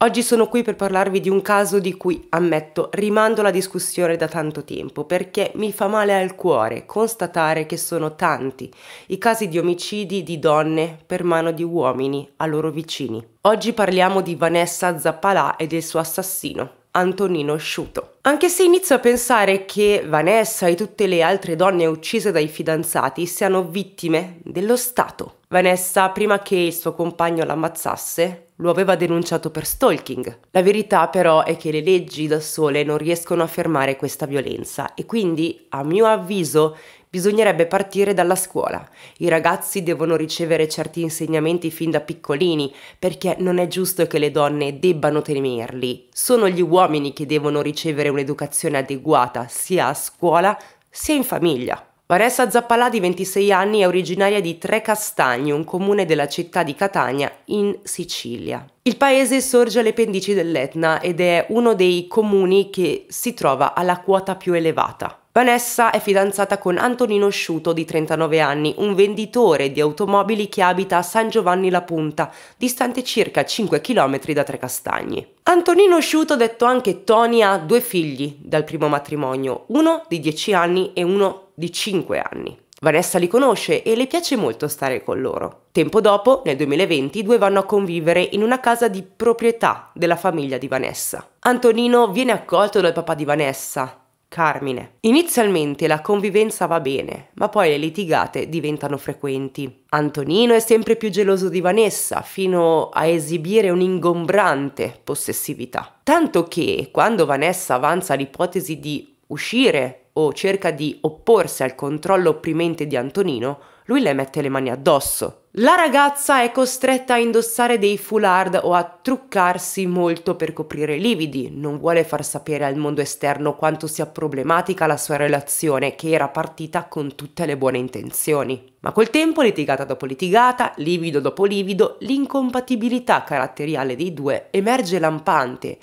Oggi sono qui per parlarvi di un caso di cui, ammetto, rimando la discussione da tanto tempo perché mi fa male al cuore constatare che sono tanti i casi di omicidi di donne per mano di uomini a loro vicini. Oggi parliamo di Vanessa Zappalà e del suo assassino, Antonino Sciuto. Anche se inizio a pensare che Vanessa e tutte le altre donne uccise dai fidanzati siano vittime dello Stato. Vanessa, prima che il suo compagno l'ammazzasse, lo aveva denunciato per stalking. La verità però è che le leggi da sole non riescono a fermare questa violenza e quindi, a mio avviso, bisognerebbe partire dalla scuola. I ragazzi devono ricevere certi insegnamenti fin da piccolini, perché non è giusto che le donne debbano temerli. Sono gli uomini che devono ricevere avere un'educazione adeguata sia a scuola sia in famiglia. Vanessa Zappalà, di 26 anni, è originaria di Tre Castagni, un comune della città di Catania, in Sicilia. Il paese sorge alle pendici dell'Etna ed è uno dei comuni che si trova alla quota più elevata. Vanessa è fidanzata con Antonino Sciuto di 39 anni, un venditore di automobili che abita a San Giovanni La Punta, distante circa 5 km da Trecastagni. Antonino Sciuto, detto anche Tony, ha due figli dal primo matrimonio, uno di 10 anni e uno di 5 anni. Vanessa li conosce e le piace molto stare con loro. Tempo dopo, nel 2020, i due vanno a convivere in una casa di proprietà della famiglia di Vanessa. Antonino viene accolto dal papà di Vanessa, Carmine. Inizialmente la convivenza va bene, ma poi le litigate diventano frequenti. Antonino è sempre più geloso di Vanessa, fino a esibire un'ingombrante possessività. Tanto che, quando Vanessa avanza l'ipotesi di uscire o cerca di opporsi al controllo opprimente di Antonino, lui le mette le mani addosso la ragazza è costretta a indossare dei foulard o a truccarsi molto per coprire i lividi, non vuole far sapere al mondo esterno quanto sia problematica la sua relazione che era partita con tutte le buone intenzioni. Ma col tempo, litigata dopo litigata, livido dopo livido, l'incompatibilità caratteriale dei due emerge lampante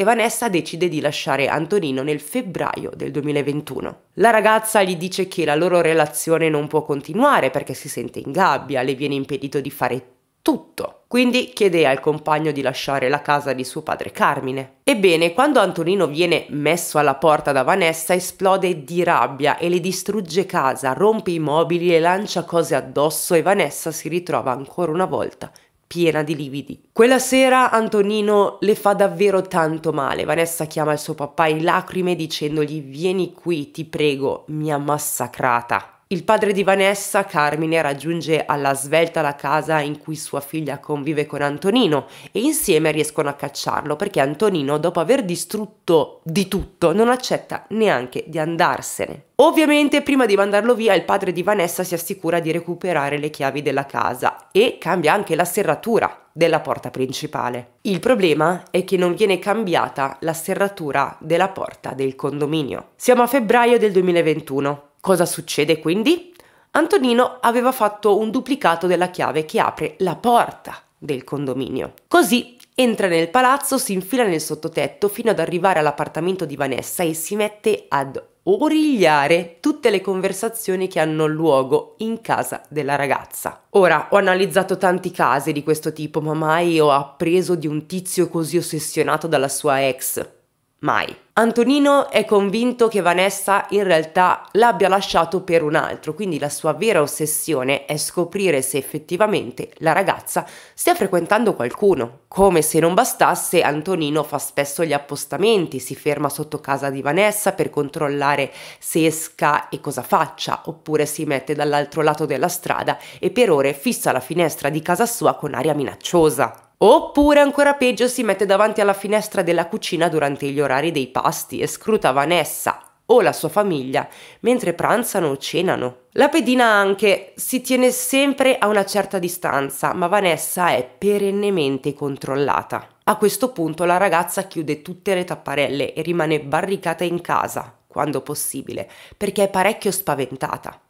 e Vanessa decide di lasciare Antonino nel febbraio del 2021. La ragazza gli dice che la loro relazione non può continuare perché si sente in gabbia, le viene impedito di fare tutto. Quindi chiede al compagno di lasciare la casa di suo padre Carmine. Ebbene, quando Antonino viene messo alla porta da Vanessa, esplode di rabbia e le distrugge casa, rompe i mobili e lancia cose addosso e Vanessa si ritrova ancora una volta piena di lividi. Quella sera Antonino le fa davvero tanto male. Vanessa chiama il suo papà in lacrime dicendogli vieni qui, ti prego, mi ha massacrata. Il padre di Vanessa, Carmine, raggiunge alla svelta la casa in cui sua figlia convive con Antonino e insieme riescono a cacciarlo perché Antonino, dopo aver distrutto di tutto, non accetta neanche di andarsene. Ovviamente prima di mandarlo via il padre di Vanessa si assicura di recuperare le chiavi della casa e cambia anche la serratura della porta principale. Il problema è che non viene cambiata la serratura della porta del condominio. Siamo a febbraio del 2021. Cosa succede quindi? Antonino aveva fatto un duplicato della chiave che apre la porta del condominio. Così entra nel palazzo, si infila nel sottotetto fino ad arrivare all'appartamento di Vanessa e si mette ad origliare tutte le conversazioni che hanno luogo in casa della ragazza. Ora, ho analizzato tanti casi di questo tipo, ma mai ho appreso di un tizio così ossessionato dalla sua ex. Mai. Antonino è convinto che Vanessa in realtà l'abbia lasciato per un altro, quindi la sua vera ossessione è scoprire se effettivamente la ragazza stia frequentando qualcuno. Come se non bastasse, Antonino fa spesso gli appostamenti, si ferma sotto casa di Vanessa per controllare se esca e cosa faccia, oppure si mette dall'altro lato della strada e per ore fissa la finestra di casa sua con aria minacciosa. Oppure ancora peggio si mette davanti alla finestra della cucina durante gli orari dei pasti e scruta Vanessa o la sua famiglia mentre pranzano o cenano. La pedina anche si tiene sempre a una certa distanza, ma Vanessa è perennemente controllata. A questo punto la ragazza chiude tutte le tapparelle e rimane barricata in casa, quando possibile, perché è parecchio spaventata.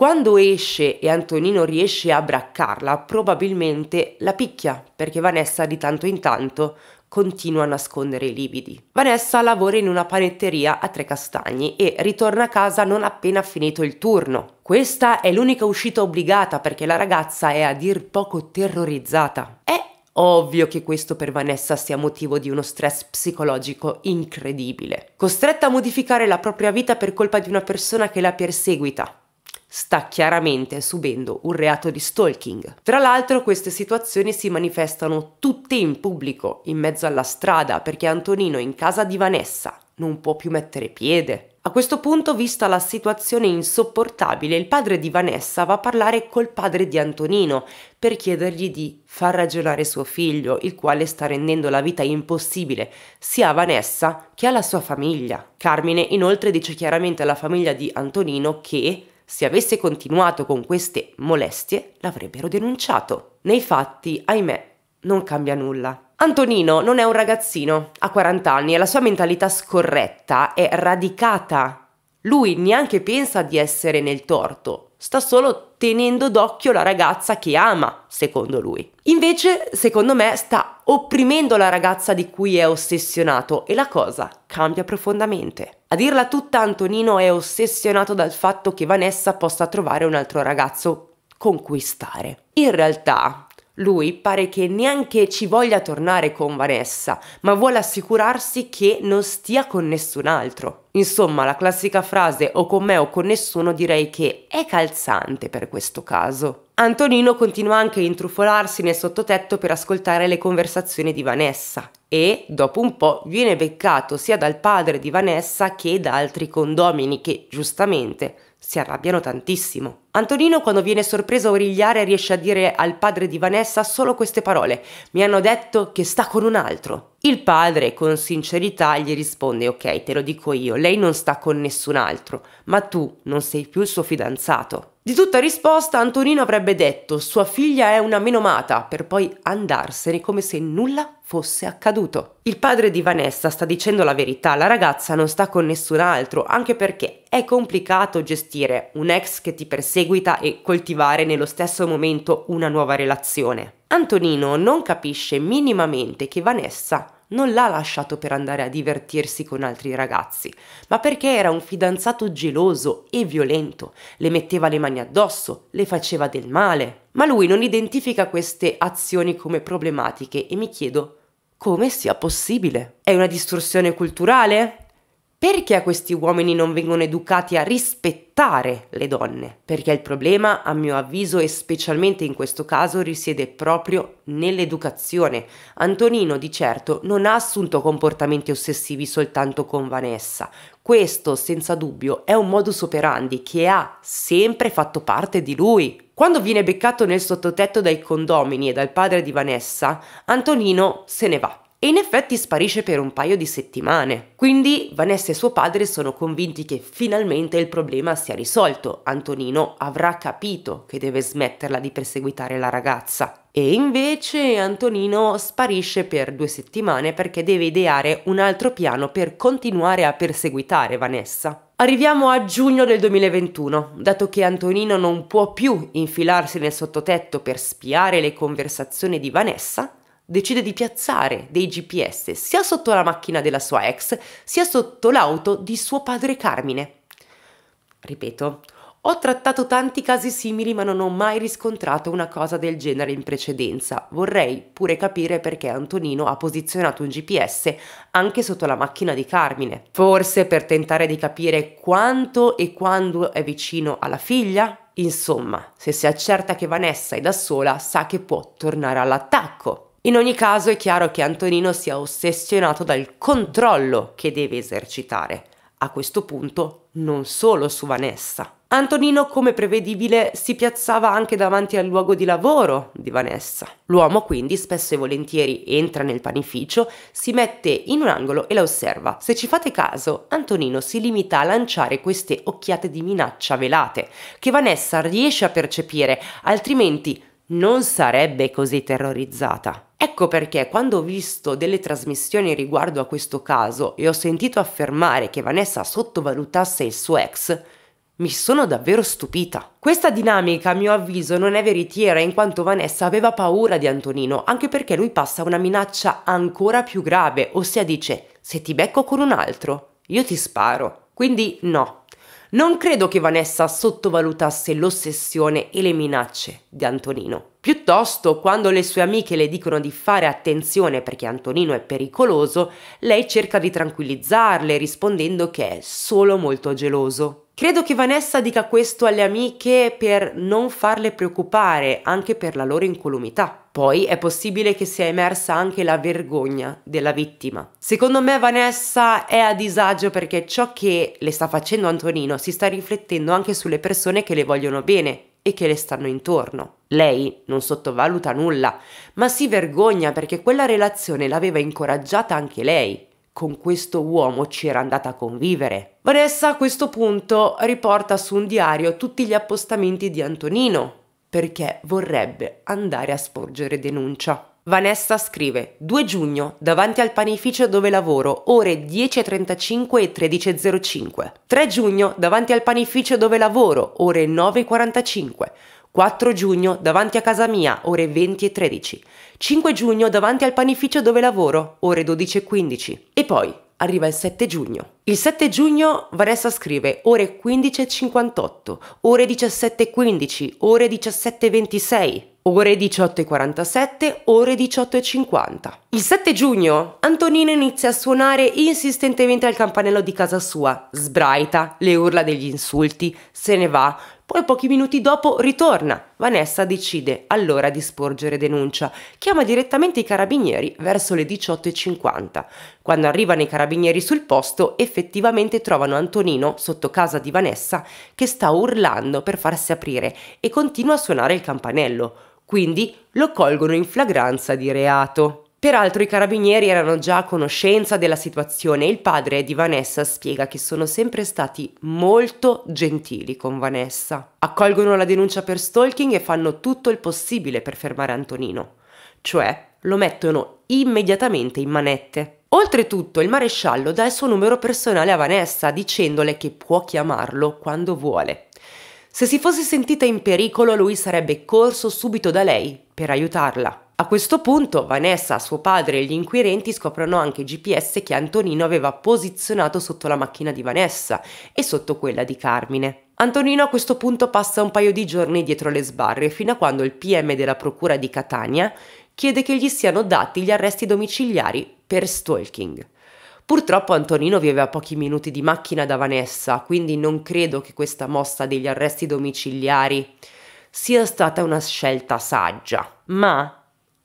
Quando esce e Antonino riesce a braccarla, probabilmente la picchia, perché Vanessa di tanto in tanto continua a nascondere i lividi. Vanessa lavora in una panetteria a Trecastagni e ritorna a casa non appena finito il turno. Questa è l'unica uscita obbligata perché la ragazza è a dir poco terrorizzata. È Ovvio che questo per Vanessa sia motivo di uno stress psicologico incredibile. Costretta a modificare la propria vita per colpa di una persona che la perseguita, sta chiaramente subendo un reato di stalking. Tra l'altro queste situazioni si manifestano tutte in pubblico, in mezzo alla strada, perché Antonino in casa di Vanessa non può più mettere piede. A questo punto, vista la situazione insopportabile, il padre di Vanessa va a parlare col padre di Antonino per chiedergli di far ragionare suo figlio, il quale sta rendendo la vita impossibile sia a Vanessa che alla sua famiglia. Carmine inoltre dice chiaramente alla famiglia di Antonino che se avesse continuato con queste molestie, l'avrebbero denunciato. Nei fatti, ahimè, non cambia nulla. Antonino non è un ragazzino, ha 40 anni e la sua mentalità scorretta è radicata. Lui neanche pensa di essere nel torto, sta solo tenendo d'occhio la ragazza che ama, secondo lui. Invece, secondo me, sta opprimendo la ragazza di cui è ossessionato e la cosa cambia profondamente. A dirla tutta, Antonino è ossessionato dal fatto che Vanessa possa trovare un altro ragazzo con cui stare. In realtà, lui pare che neanche ci voglia tornare con Vanessa, ma vuole assicurarsi che non stia con nessun altro. Insomma, la classica frase o con me o con nessuno direi che è calzante per questo caso. Antonino continua anche a intrufolarsi nel sottotetto per ascoltare le conversazioni di Vanessa e, dopo un po', viene beccato sia dal padre di Vanessa che da altri condomini che, giustamente, si arrabbiano tantissimo. Antonino, quando viene sorpreso a origliare, riesce a dire al padre di Vanessa solo queste parole: Mi hanno detto che sta con un altro. Il padre, con sincerità, gli risponde: Ok, te lo dico io, lei non sta con nessun altro, ma tu non sei più il suo fidanzato. Di tutta risposta Antonino avrebbe detto sua figlia è una menomata per poi andarsene come se nulla fosse accaduto. Il padre di Vanessa sta dicendo la verità, la ragazza non sta con nessun altro, anche perché è complicato gestire un ex che ti perseguita e coltivare nello stesso momento una nuova relazione. Antonino non capisce minimamente che Vanessa non l'ha lasciato per andare a divertirsi con altri ragazzi, ma perché era un fidanzato geloso e violento, le metteva le mani addosso, le faceva del male. Ma lui non identifica queste azioni come problematiche e mi chiedo come sia possibile. È una distorsione culturale? Perché questi uomini non vengono educati a rispettare le donne? Perché il problema, a mio avviso, e specialmente in questo caso, risiede proprio nell'educazione. Antonino di certo non ha assunto comportamenti ossessivi soltanto con Vanessa. Questo, senza dubbio, è un modus operandi che ha sempre fatto parte di lui. Quando viene beccato nel sottotetto dai condomini e dal padre di Vanessa, Antonino se ne va e in effetti sparisce per un paio di settimane. Quindi Vanessa e suo padre sono convinti che finalmente il problema sia risolto. Antonino avrà capito che deve smetterla di perseguitare la ragazza. E invece Antonino sparisce per due settimane perché deve ideare un altro piano per continuare a perseguitare Vanessa. Arriviamo a giugno del 2021, dato che Antonino non può più infilarsi nel sottotetto per spiare le conversazioni di Vanessa, decide di piazzare dei GPS sia sotto la macchina della sua ex, sia sotto l'auto di suo padre Carmine. Ripeto, ho trattato tanti casi simili ma non ho mai riscontrato una cosa del genere in precedenza. Vorrei pure capire perché Antonino ha posizionato un GPS anche sotto la macchina di Carmine. Forse per tentare di capire quanto e quando è vicino alla figlia? Insomma, se si accerta che Vanessa è da sola, sa che può tornare all'attacco. In ogni caso è chiaro che Antonino sia ossessionato dal controllo che deve esercitare, a questo punto non solo su Vanessa. Antonino, come prevedibile, si piazzava anche davanti al luogo di lavoro di Vanessa. L'uomo quindi spesso e volentieri entra nel panificio, si mette in un angolo e la osserva. Se ci fate caso, Antonino si limita a lanciare queste occhiate di minaccia velate, che Vanessa riesce a percepire, altrimenti non sarebbe così terrorizzata. Ecco perché quando ho visto delle trasmissioni riguardo a questo caso e ho sentito affermare che Vanessa sottovalutasse il suo ex, mi sono davvero stupita. Questa dinamica, a mio avviso, non è veritiera in quanto Vanessa aveva paura di Antonino, anche perché lui passa una minaccia ancora più grave, ossia dice se ti becco con un altro, io ti sparo. Quindi no, non credo che Vanessa sottovalutasse l'ossessione e le minacce di Antonino. Piuttosto, quando le sue amiche le dicono di fare attenzione perché Antonino è pericoloso, lei cerca di tranquillizzarle rispondendo che è solo molto geloso. Credo che Vanessa dica questo alle amiche per non farle preoccupare anche per la loro incolumità. Poi è possibile che sia emersa anche la vergogna della vittima. Secondo me Vanessa è a disagio perché ciò che le sta facendo Antonino si sta riflettendo anche sulle persone che le vogliono bene e che le stanno intorno. Lei non sottovaluta nulla, ma si vergogna perché quella relazione l'aveva incoraggiata anche lei con questo uomo c'era andata a convivere. Vanessa a questo punto riporta su un diario tutti gli appostamenti di Antonino perché vorrebbe andare a sporgere denuncia. Vanessa scrive 2 giugno davanti al panificio dove lavoro ore 10.35 e 13.05. 3 giugno davanti al panificio dove lavoro ore 9.45. 4 giugno davanti a casa mia, ore 20 e 13. 5 giugno davanti al panificio dove lavoro, ore 12 e 15. E poi arriva il 7 giugno. Il 7 giugno Vanessa scrive ore 15 e 58, ore 17 e 15, ore 17 e 26 ore 18.47, ore 18.50. Il 7 giugno Antonino inizia a suonare insistentemente al campanello di casa sua, sbraita, le urla degli insulti, se ne va, poi pochi minuti dopo ritorna. Vanessa decide allora di sporgere denuncia. Chiama direttamente i carabinieri verso le 18.50. Quando arrivano i carabinieri sul posto, effettivamente trovano Antonino sotto casa di Vanessa che sta urlando per farsi aprire e continua a suonare il campanello quindi lo colgono in flagranza di reato. Peraltro i carabinieri erano già a conoscenza della situazione e il padre di Vanessa spiega che sono sempre stati molto gentili con Vanessa. Accolgono la denuncia per stalking e fanno tutto il possibile per fermare Antonino, cioè lo mettono immediatamente in manette. Oltretutto il maresciallo dà il suo numero personale a Vanessa dicendole che può chiamarlo quando vuole. Se si fosse sentita in pericolo, lui sarebbe corso subito da lei per aiutarla. A questo punto Vanessa, suo padre e gli inquirenti scoprono anche il GPS che Antonino aveva posizionato sotto la macchina di Vanessa e sotto quella di Carmine. Antonino a questo punto passa un paio di giorni dietro le sbarre fino a quando il PM della procura di Catania chiede che gli siano dati gli arresti domiciliari per stalking. Purtroppo Antonino vive a pochi minuti di macchina da Vanessa, quindi non credo che questa mossa degli arresti domiciliari sia stata una scelta saggia, ma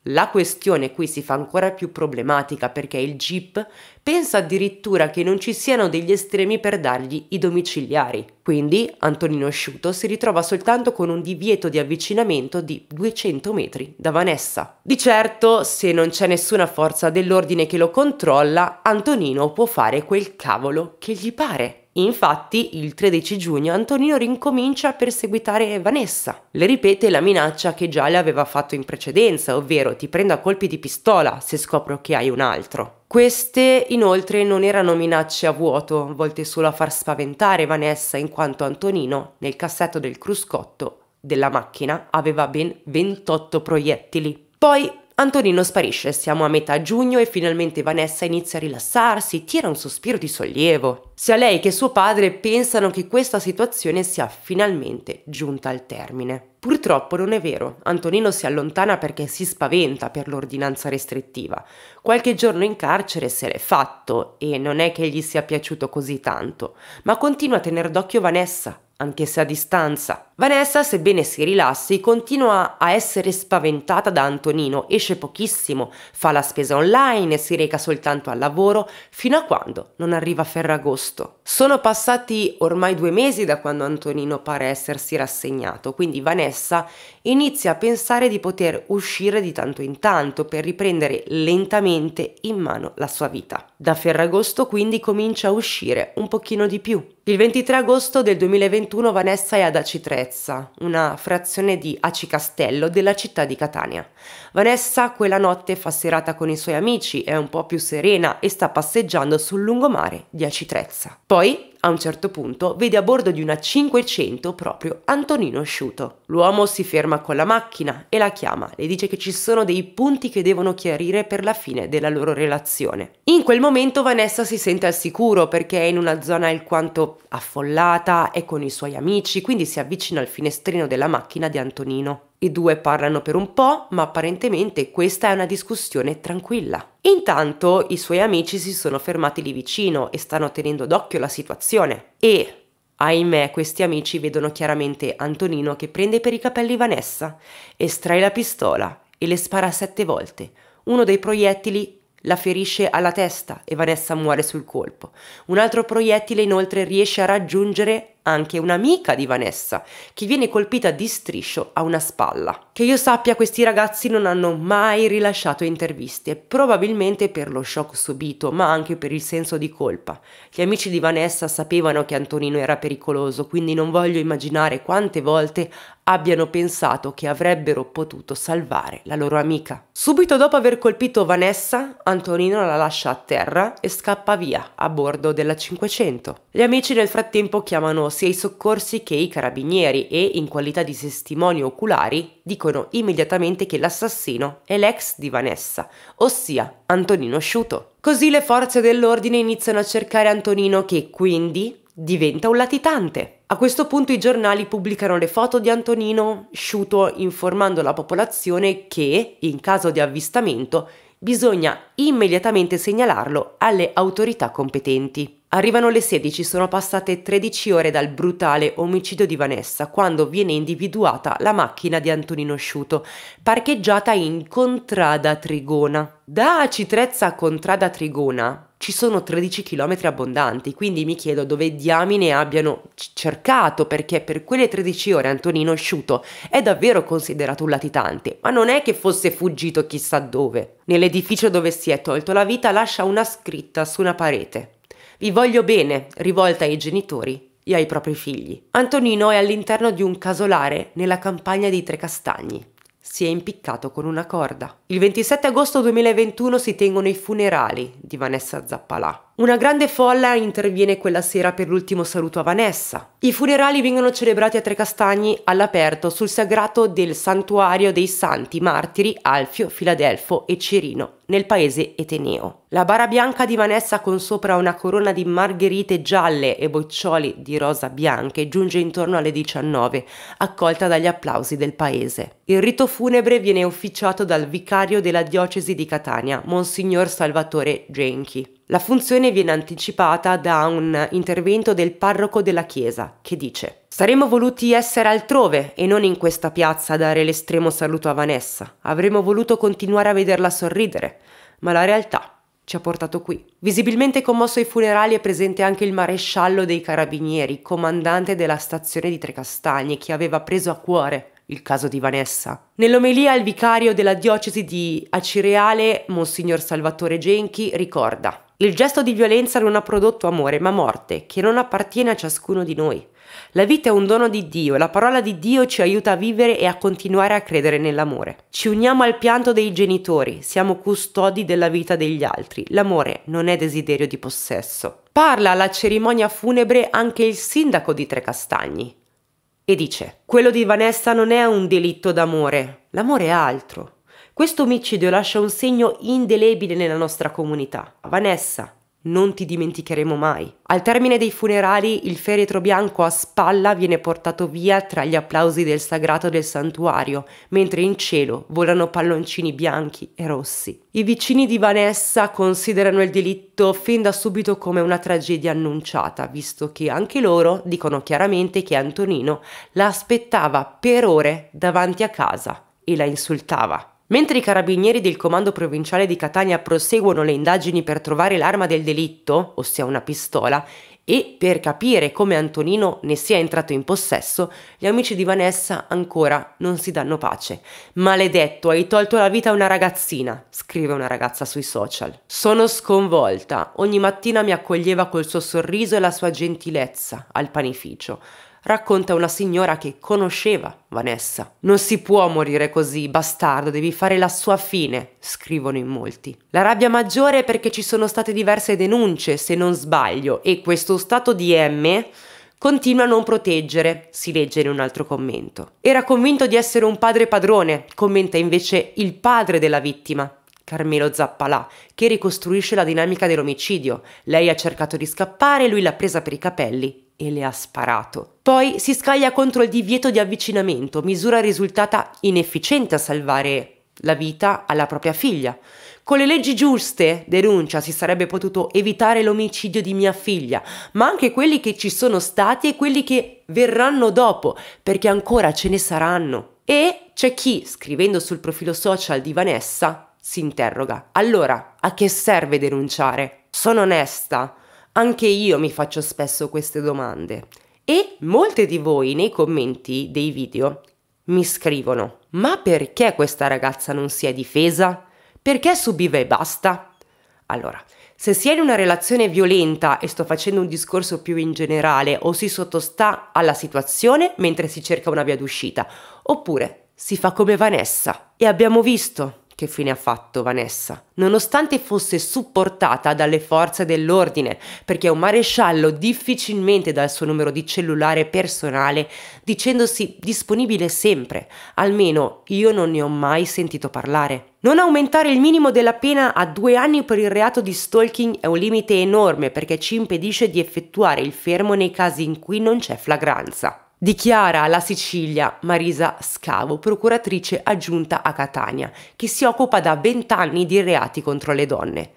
la questione qui si fa ancora più problematica perché il GIP pensa addirittura che non ci siano degli estremi per dargli i domiciliari. Quindi Antonino Sciuto si ritrova soltanto con un divieto di avvicinamento di 200 metri da Vanessa. Di certo, se non c'è nessuna forza dell'ordine che lo controlla, Antonino può fare quel cavolo che gli pare. Infatti, il 13 giugno Antonino rincomincia a perseguitare Vanessa. Le ripete la minaccia che già le aveva fatto in precedenza, ovvero ti prendo a colpi di pistola se scopro che hai un altro. Queste inoltre non erano minacce a vuoto, volte solo a far spaventare Vanessa in quanto Antonino, nel cassetto del cruscotto della macchina, aveva ben 28 proiettili. Poi Antonino sparisce, siamo a metà giugno e finalmente Vanessa inizia a rilassarsi, tira un sospiro di sollievo. Sia lei che suo padre pensano che questa situazione sia finalmente giunta al termine. Purtroppo non è vero, Antonino si allontana perché si spaventa per l'ordinanza restrittiva. Qualche giorno in carcere se l'è fatto e non è che gli sia piaciuto così tanto, ma continua a tenere d'occhio Vanessa, anche se a distanza. Vanessa, sebbene si rilassi, continua a essere spaventata da Antonino, esce pochissimo, fa la spesa online si reca soltanto al lavoro fino a quando non arriva Ferragosto. Sono passati ormai due mesi da quando Antonino pare essersi rassegnato, quindi Vanessa inizia a pensare di poter uscire di tanto in tanto per riprendere lentamente in mano la sua vita. Da Ferragosto quindi comincia a uscire un pochino di più. Il 23 agosto del 2020 2021 Vanessa è ad Acitrezza, una frazione di Acicastello della città di Catania. Vanessa quella notte fa serata con i suoi amici, è un po' più serena e sta passeggiando sul lungomare di Acitrezza. Poi a un certo punto vede a bordo di una 500 proprio Antonino Sciuto. L'uomo si ferma con la macchina e la chiama, le dice che ci sono dei punti che devono chiarire per la fine della loro relazione. In quel momento Vanessa si sente al sicuro perché è in una zona alquanto affollata, è con i suoi amici, quindi si avvicina al finestrino della macchina di Antonino. I due parlano per un po', ma apparentemente questa è una discussione tranquilla. Intanto i suoi amici si sono fermati lì vicino e stanno tenendo d'occhio la situazione e Ahimè, questi amici vedono chiaramente Antonino che prende per i capelli Vanessa, estrae la pistola e le spara sette volte. Uno dei proiettili la ferisce alla testa e Vanessa muore sul colpo. Un altro proiettile inoltre riesce a raggiungere anche un'amica di Vanessa, che viene colpita di striscio a una spalla. Che io sappia, questi ragazzi non hanno mai rilasciato interviste, probabilmente per lo shock subito, ma anche per il senso di colpa. Gli amici di Vanessa sapevano che Antonino era pericoloso, quindi non voglio immaginare quante volte abbiano pensato che avrebbero potuto salvare la loro amica. Subito dopo aver colpito Vanessa, Antonino la lascia a terra e scappa via a bordo della 500. Gli amici nel frattempo chiamano sia i soccorsi che i carabinieri e, in qualità di testimoni oculari, dicono immediatamente che l'assassino è l'ex di Vanessa, ossia Antonino Sciuto. Così le forze dell'ordine iniziano a cercare Antonino che quindi diventa un latitante. A questo punto i giornali pubblicano le foto di Antonino Sciuto informando la popolazione che, in caso di avvistamento, bisogna immediatamente segnalarlo alle autorità competenti. Arrivano le 16, sono passate 13 ore dal brutale omicidio di Vanessa quando viene individuata la macchina di Antonino Sciuto, parcheggiata in Contrada Trigona. Da Acitrezza a Contrada Trigona ci sono 13 km abbondanti, quindi mi chiedo dove diamine abbiano cercato, perché per quelle 13 ore Antonino Sciuto è davvero considerato un latitante, ma non è che fosse fuggito chissà dove. Nell'edificio dove si è tolto la vita lascia una scritta su una parete. Vi voglio bene, rivolta ai genitori e ai propri figli. Antonino è all'interno di un casolare nella campagna di Trecastagni. Si è impiccato con una corda. Il 27 agosto 2021 si tengono i funerali di Vanessa Zappalà. Una grande folla interviene quella sera per l'ultimo saluto a Vanessa. I funerali vengono celebrati a Trecastagni all'aperto sul sagrato del santuario dei santi martiri Alfio, Filadelfo e Cirino nel paese eteneo. La bara bianca di Vanessa con sopra una corona di margherite gialle e boccioli di rosa bianche giunge intorno alle 19, accolta dagli applausi del paese. Il rito funebre viene officiato dal vicario della diocesi di Catania, Monsignor Salvatore Genchi. La funzione viene anticipata da un intervento del parroco della chiesa che dice Saremmo voluti essere altrove e non in questa piazza a dare l'estremo saluto a Vanessa. Avremmo voluto continuare a vederla sorridere, ma la realtà ci ha portato qui. Visibilmente commosso ai funerali è presente anche il maresciallo dei carabinieri, comandante della stazione di Trecastagne, che aveva preso a cuore il caso di Vanessa. Nell'omelia il vicario della diocesi di Acireale, Monsignor Salvatore Genchi, ricorda il gesto di violenza non ha prodotto amore, ma morte, che non appartiene a ciascuno di noi. La vita è un dono di Dio, la parola di Dio ci aiuta a vivere e a continuare a credere nell'amore. Ci uniamo al pianto dei genitori, siamo custodi della vita degli altri. L'amore non è desiderio di possesso. Parla alla cerimonia funebre anche il sindaco di Trecastagni e dice: Quello di Vanessa non è un delitto d'amore, l'amore è altro. Questo omicidio lascia un segno indelebile nella nostra comunità. Vanessa, non ti dimenticheremo mai. Al termine dei funerali, il feretro bianco a spalla viene portato via tra gli applausi del sagrato del santuario, mentre in cielo volano palloncini bianchi e rossi. I vicini di Vanessa considerano il delitto fin da subito come una tragedia annunciata, visto che anche loro dicono chiaramente che Antonino la aspettava per ore davanti a casa e la insultava. Mentre i carabinieri del comando provinciale di Catania proseguono le indagini per trovare l'arma del delitto, ossia una pistola, e per capire come Antonino ne sia entrato in possesso, gli amici di Vanessa ancora non si danno pace. Maledetto, hai tolto la vita a una ragazzina, scrive una ragazza sui social. Sono sconvolta, ogni mattina mi accoglieva col suo sorriso e la sua gentilezza al panificio racconta una signora che conosceva Vanessa. Non si può morire così, bastardo, devi fare la sua fine, scrivono in molti. La rabbia maggiore è perché ci sono state diverse denunce, se non sbaglio, e questo stato di M continua a non proteggere, si legge in un altro commento. Era convinto di essere un padre padrone, commenta invece il padre della vittima, Carmelo Zappalà, che ricostruisce la dinamica dell'omicidio. Lei ha cercato di scappare, lui l'ha presa per i capelli e le ha sparato. Poi si scaglia contro il divieto di avvicinamento, misura risultata inefficiente a salvare la vita alla propria figlia. Con le leggi giuste, denuncia, si sarebbe potuto evitare l'omicidio di mia figlia, ma anche quelli che ci sono stati e quelli che verranno dopo, perché ancora ce ne saranno. E c'è chi, scrivendo sul profilo social di Vanessa, si interroga. Allora, a che serve denunciare? Sono onesta? Anche io mi faccio spesso queste domande e molte di voi nei commenti dei video mi scrivono ma perché questa ragazza non si è difesa? Perché subiva e basta? Allora, se si è in una relazione violenta, e sto facendo un discorso più in generale, o si sottostà alla situazione mentre si cerca una via d'uscita, oppure si fa come Vanessa. E abbiamo visto che fine ha fatto Vanessa? Nonostante fosse supportata dalle forze dell'ordine, perché un maresciallo difficilmente dà il suo numero di cellulare personale dicendosi disponibile sempre, almeno io non ne ho mai sentito parlare. Non aumentare il minimo della pena a due anni per il reato di stalking è un limite enorme perché ci impedisce di effettuare il fermo nei casi in cui non c'è flagranza. Dichiara la Sicilia Marisa Scavo, procuratrice aggiunta a Catania, che si occupa da vent'anni di reati contro le donne.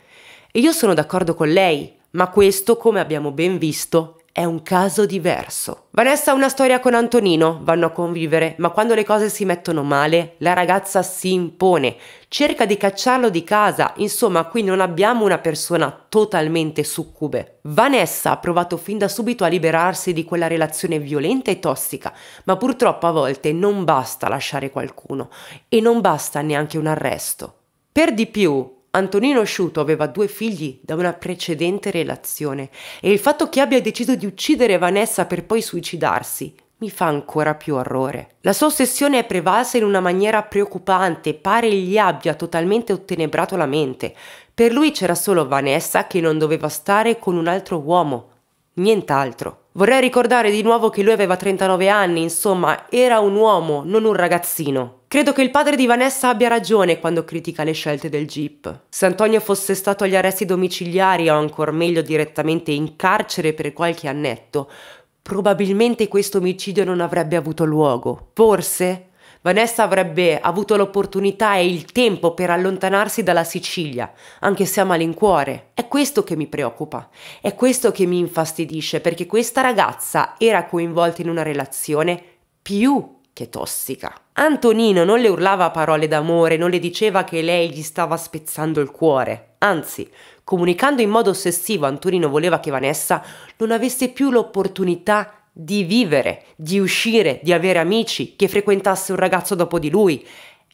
E io sono d'accordo con lei, ma questo, come abbiamo ben visto, è un caso diverso. Vanessa ha una storia con Antonino, vanno a convivere, ma quando le cose si mettono male, la ragazza si impone, cerca di cacciarlo di casa, insomma qui non abbiamo una persona totalmente succube. Vanessa ha provato fin da subito a liberarsi di quella relazione violenta e tossica, ma purtroppo a volte non basta lasciare qualcuno e non basta neanche un arresto. Per di più, Antonino Asciuto aveva due figli da una precedente relazione e il fatto che abbia deciso di uccidere Vanessa per poi suicidarsi mi fa ancora più orrore. La sua ossessione è prevalsa in una maniera preoccupante, pare gli abbia totalmente ottenebrato la mente. Per lui c'era solo Vanessa che non doveva stare con un altro uomo, nient'altro. Vorrei ricordare di nuovo che lui aveva 39 anni, insomma, era un uomo, non un ragazzino. Credo che il padre di Vanessa abbia ragione quando critica le scelte del GIP. Se Antonio fosse stato agli arresti domiciliari o ancora meglio direttamente in carcere per qualche annetto, probabilmente questo omicidio non avrebbe avuto luogo. Forse Vanessa avrebbe avuto l'opportunità e il tempo per allontanarsi dalla Sicilia, anche se a malincuore. È questo che mi preoccupa, è questo che mi infastidisce, perché questa ragazza era coinvolta in una relazione più che tossica. Antonino non le urlava parole d'amore, non le diceva che lei gli stava spezzando il cuore. Anzi, comunicando in modo ossessivo, Antonino voleva che Vanessa non avesse più l'opportunità di vivere, di uscire, di avere amici, che frequentasse un ragazzo dopo di lui.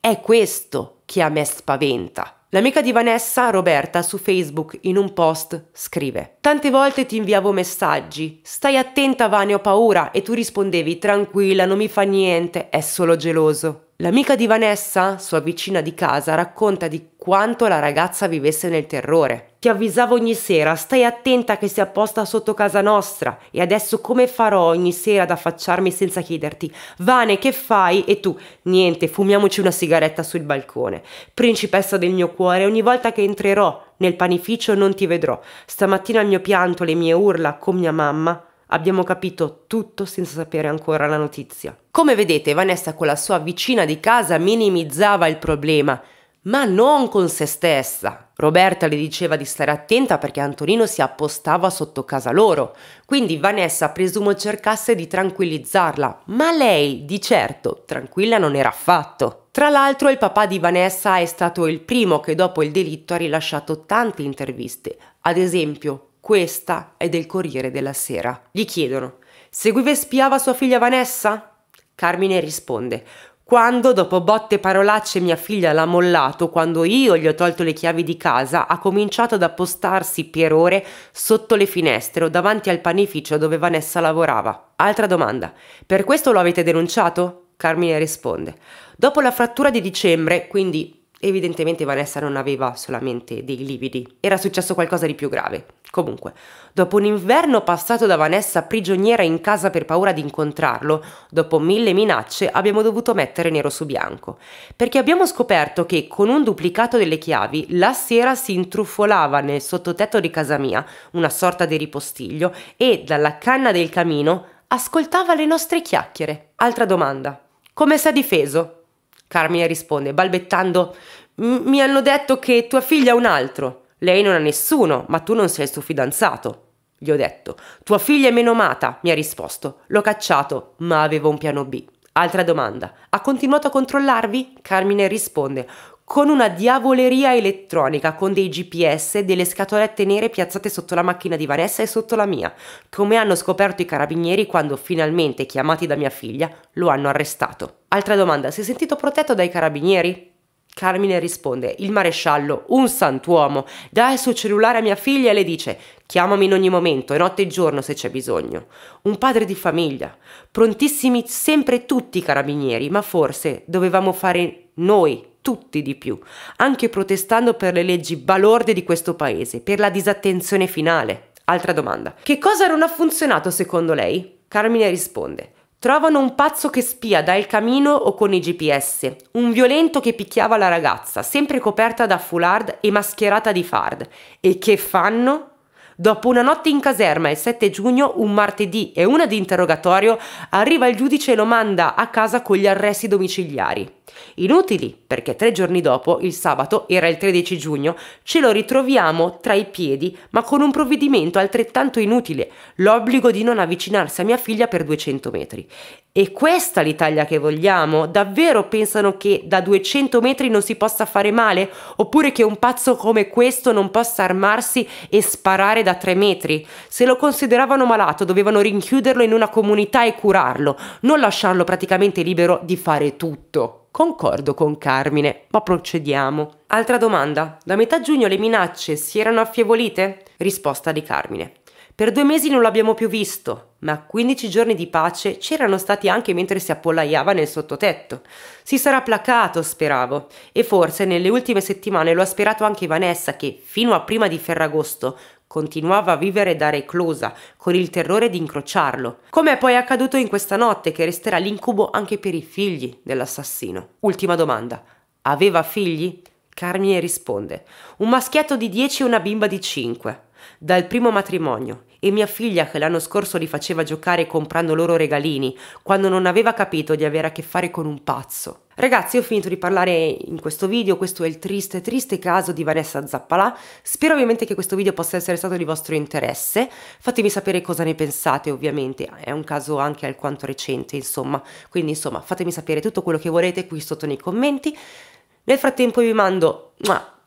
È questo che a me spaventa. L'amica di Vanessa, Roberta, su Facebook in un post scrive: Tante volte ti inviavo messaggi, stai attenta Vane, ho paura, e tu rispondevi: Tranquilla, non mi fa niente, è solo geloso. L'amica di Vanessa, sua vicina di casa, racconta di quanto la ragazza vivesse nel terrore. Ti avvisavo ogni sera, stai attenta che sia apposta sotto casa nostra. E adesso come farò ogni sera ad affacciarmi senza chiederti? Vane, che fai? E tu? Niente, fumiamoci una sigaretta sul balcone. Principessa del mio cuore, ogni volta che entrerò nel panificio non ti vedrò. Stamattina il mio pianto, le mie urla con mia mamma. Abbiamo capito tutto senza sapere ancora la notizia. Come vedete, Vanessa con la sua vicina di casa minimizzava il problema ma non con se stessa. Roberta le diceva di stare attenta perché Antonino si appostava sotto casa loro, quindi Vanessa presumo cercasse di tranquillizzarla, ma lei di certo tranquilla non era affatto. Tra l'altro il papà di Vanessa è stato il primo che dopo il delitto ha rilasciato tante interviste, ad esempio questa è del Corriere della Sera. Gli chiedono, seguiva e spiava sua figlia Vanessa? Carmine risponde, quando, dopo botte e parolacce, mia figlia l'ha mollato, quando io gli ho tolto le chiavi di casa, ha cominciato ad appostarsi per ore sotto le finestre o davanti al panificio dove Vanessa lavorava. Altra domanda. Per questo lo avete denunciato? Carmine risponde. Dopo la frattura di dicembre, quindi evidentemente Vanessa non aveva solamente dei lividi, era successo qualcosa di più grave. Comunque, dopo un inverno passato da Vanessa prigioniera in casa per paura di incontrarlo, dopo mille minacce abbiamo dovuto mettere nero su bianco, perché abbiamo scoperto che con un duplicato delle chiavi la sera si intrufolava nel sottotetto di casa mia, una sorta di ripostiglio, e dalla canna del camino ascoltava le nostre chiacchiere. Altra domanda. Come si è difeso? Carmine risponde, balbettando Mi hanno detto che tua figlia è un altro. Lei non ha nessuno, ma tu non sei il suo fidanzato. Gli ho detto. Tua figlia è meno amata, mi ha risposto. L'ho cacciato, ma avevo un piano B. Altra domanda. Ha continuato a controllarvi? Carmine risponde. Con una diavoleria elettronica, con dei GPS e delle scatolette nere piazzate sotto la macchina di Vanessa e sotto la mia, come hanno scoperto i carabinieri quando finalmente, chiamati da mia figlia, lo hanno arrestato. Altra domanda, si è sentito protetto dai carabinieri? Carmine risponde, il maresciallo, un sant'uomo, dà il suo cellulare a mia figlia e le dice, chiamami in ogni momento, notte e giorno se c'è bisogno. Un padre di famiglia, prontissimi sempre tutti i carabinieri, ma forse dovevamo fare noi tutti di più, anche protestando per le leggi balorde di questo paese, per la disattenzione finale. Altra domanda. Che cosa non ha funzionato secondo lei? Carmine risponde, Trovano un pazzo che spia dal camino o con i GPS, un violento che picchiava la ragazza, sempre coperta da foulard e mascherata di fard. E che fanno? Dopo una notte in caserma il 7 giugno, un martedì e una di interrogatorio, arriva il giudice e lo manda a casa con gli arresti domiciliari. Inutili, perché tre giorni dopo, il sabato, era il 13 giugno, ce lo ritroviamo tra i piedi, ma con un provvedimento altrettanto inutile, l'obbligo di non avvicinarsi a mia figlia per 200 metri. E questa l'Italia che vogliamo? Davvero pensano che da 200 metri non si possa fare male? Oppure che un pazzo come questo non possa armarsi e sparare da 3 metri? Se lo consideravano malato dovevano rinchiuderlo in una comunità e curarlo, non lasciarlo praticamente libero di fare tutto. Concordo con Carmine, ma procediamo. Altra domanda. Da metà giugno le minacce si erano affievolite? Risposta di Carmine. Per due mesi non l'abbiamo più visto, ma 15 giorni di pace c'erano stati anche mentre si appollaiava nel sottotetto. Si sarà placato, speravo, e forse nelle ultime settimane lo ha sperato anche Vanessa che, fino a prima di Ferragosto, continuava a vivere da reclusa, con il terrore di incrociarlo, come è poi accaduto in questa notte che resterà l'incubo anche per i figli dell'assassino. Ultima domanda. Aveva figli? Carmine risponde: Un maschietto di 10 e una bimba di 5, dal primo matrimonio, e mia figlia che l'anno scorso li faceva giocare comprando loro regalini, quando non aveva capito di avere a che fare con un pazzo. Ragazzi, ho finito di parlare in questo video, questo è il triste, triste caso di Vanessa Zappalà. Spero ovviamente che questo video possa essere stato di vostro interesse. Fatemi sapere cosa ne pensate, ovviamente, è un caso anche alquanto recente, insomma. Quindi, insomma, fatemi sapere tutto quello che volete qui sotto nei commenti. Nel frattempo vi mando